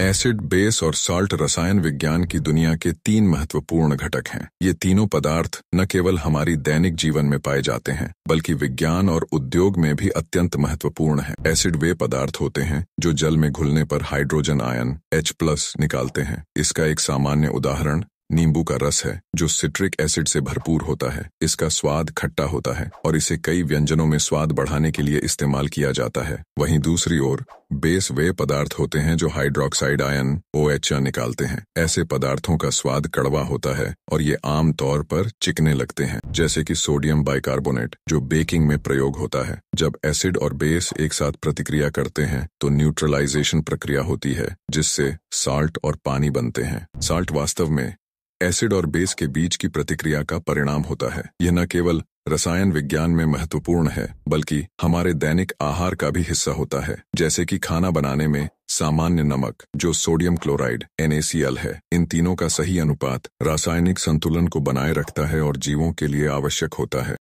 acid base और salt रसायन विज्ञान की दुनिया के तीन महत्वपूर्ण घटक हैं ये तीनों पदार्थ न केवल हमारी दैनिक जीवन में पाए जाते हैं बल्कि विज्ञान और उद्योग में भी अत्यंत महत्वपूर्ण है एसिड वे पदार्थ होते हैं जो जल में घुलने पर हाइड्रोजन आयन H निकालते हैं इसका एक सामान्य उदाहरण नींबू का रस है जो सिट्रिक एसिड से भरपूर होता है इसका स्वाद खट्टा होता है और इसे कई व्यंजनों में स्वाद बढ़ाने के लिए इस्तेमाल किया जाता है वहीं दूसरी ओर बेस वे पदार्थ होते हैं जो हाइड्रोक्साइड आयन ओ निकालते हैं ऐसे पदार्थों का स्वाद कड़वा होता है और ये आम तौर पर चिकने लगते हैं जैसे कि सोडियम बाइकार्बोनेट जो बेकिंग में प्रयोग होता है जब एसिड और बेस एक साथ प्रतिक्रिया करते हैं तो न्यूट्रलाइजेशन प्रक्रिया होती है जिससे साल्ट और पानी बनते हैं साल्ट वास्तव में एसिड और बेस के बीच की प्रतिक्रिया का परिणाम होता है यह न केवल रसायन विज्ञान में महत्वपूर्ण है बल्कि हमारे दैनिक आहार का भी हिस्सा होता है जैसे कि खाना बनाने में सामान्य नमक जो सोडियम क्लोराइड NaCl है इन तीनों का सही अनुपात रासायनिक संतुलन को बनाए रखता है और जीवों के लिए आवश्यक होता है